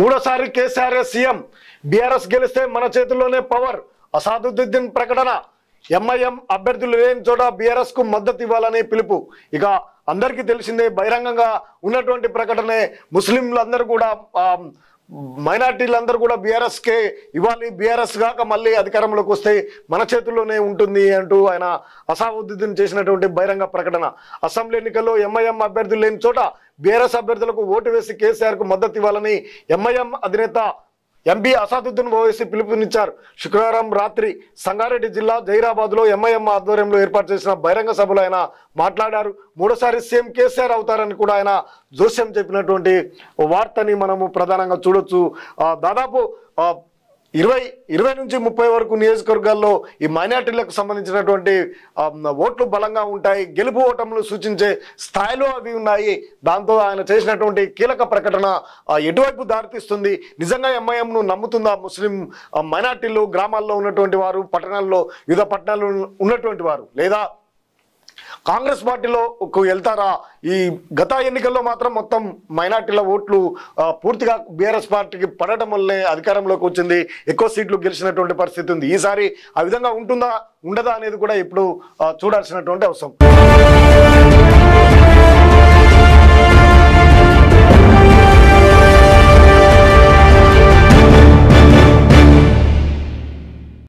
మూడోసారి KCR CM BRS గెలిస్తే మన చేతుల్లోనే పవర్ అసాదుద్దీన్ ప్రకటన ఎంఐఎం అభ్యర్థులు లేని చోట బీఆర్ఎస్ కు మద్దతు ఇవ్వాలని పిలుపు ఇక అందరికీ తెలిసిందే బహిరంగంగా ఉన్నటువంటి ప్రకటనే ముస్లింలందరూ కూడా మైనార్టీలందరూ కూడా బీఆర్ఎస్కే ఇవ్వాలి బీఆర్ఎస్ కాక మళ్ళీ అధికారంలోకి వస్తే మన చేతుల్లోనే ఉంటుంది అంటూ ఆయన అసావుద్దీన్ చేసినటువంటి బహిరంగ ప్రకటన అసెంబ్లీ ఎన్నికల్లో ఎంఐఎం అభ్యర్థులు లేని చోట బీఆర్ఎస్ అభ్యర్థులకు ఓటు వేసి కేసీఆర్కు మద్దతు ఇవ్వాలని ఎంఐఎం అధినేత ఎంపీ అసాదుద్దీన్ ఓవైసీ పిలుపునిచ్చారు శుక్రవారం రాత్రి సంగారెడ్డి జిల్లా జైరాబాద్లో ఎంఐఎం ఆధ్వర్యంలో ఏర్పాటు చేసిన బహిరంగ సభలో ఆయన మాట్లాడారు మూడోసారి సీఎం కేసీఆర్ అవుతారని కూడా ఆయన జోస్యం చెప్పినటువంటి వార్తని మనము ప్రధానంగా చూడొచ్చు దాదాపు ఇరవై ఇరవై నుంచి ముప్పై వరకు నియోజకవర్గాల్లో ఈ మైనార్టీలకు సంబంధించినటువంటి ఓట్లు బలంగా ఉంటాయి గెలుపు ఓటములు సూచించే స్థాయిలో అవి ఉన్నాయి దాంతో ఆయన చేసినటువంటి కీలక ప్రకటన ఎటువైపు దారితీస్తుంది నిజంగా ఎంఐఎంను నమ్ముతుందా ముస్లిం మైనార్టీలు గ్రామాల్లో ఉన్నటువంటి వారు పట్టణాల్లో వివిధ పట్టణాల్లో ఉన్నటువంటి వారు లేదా కాంగ్రెస్ పార్టీలో వెళ్తారా ఈ గత ఎన్నికల్లో మాత్రం మొత్తం మైనార్టీల ఓట్లు పూర్తిగా బీఆర్ఎస్ పార్టీకి పడటం వల్లే అధికారంలోకి వచ్చింది ఎక్కువ సీట్లు గెలిచినటువంటి పరిస్థితి ఉంది ఈసారి ఆ విధంగా ఉంటుందా ఉండదా అనేది కూడా ఇప్పుడు చూడాల్సినటువంటి అవసరం